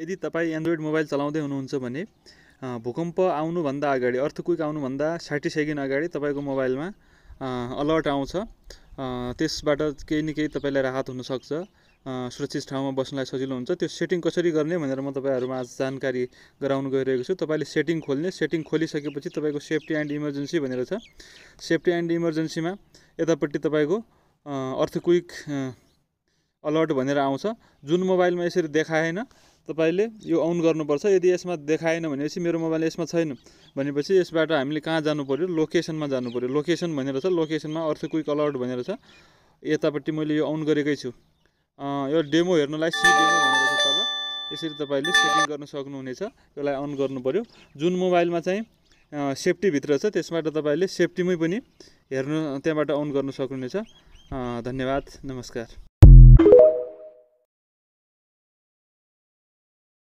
यदि तपाईँ Android mobile चलाउँदै हुनुहुन्छ भने भूकम्प आउनुभन्दा अगाडि अर्थ क्विक आउनुभन्दा साठी सेकेन्ड अगाडि तपाईँको मोबाइलमा अलर्ट आउँछ त्यसबाट केही न केही तपाईँलाई राहत हुनसक्छ सुरक्षित ठाउँमा बस्नलाई सजिलो हुन्छ त्यो सेटिङ कसरी गर्ने भनेर म तपाईँहरूमा आज जानकारी गराउनु गइरहेको छु तपाईँले सेटिङ खोल्ने सेटिङ खोलिसकेपछि तपाईँको सेफ्टी एन्ड इमर्जेन्सी भनेर छ सेफ्टी एन्ड इमर्जेन्सीमा यतापट्टि तपाईँको अर्थक्विक अलर्ट भनेर आउँछ जुन मोबाइलमा यसरी देखाएन तपाईँले यो अन गर्नुपर्छ यदि यसमा देखाएन भनेपछि मेरो मोबाइल यसमा छैन भनेपछि यसबाट हामीले कहाँ जानु पऱ्यो लोकेसनमा जानु पऱ्यो लोकेसन भनेर छ लोकेसनमा अर्थ क्विक अलर्ट भनेर छ यतापट्टि मैले यो अन गरेकै छु यो डेमो हेर्नलाई सी डेमो भनेर छ तल यसरी तपाईँले सेटिङ गर्न सक्नुहुनेछ यसलाई अन गर्नु पऱ्यो जुन मोबाइलमा चाहिँ सेफ्टीभित्र छ त्यसबाट तपाईँले सेफ्टीमै पनि हेर्नु त्यहाँबाट अन गर्न सक्नुहुनेछ धन्यवाद नमस्कार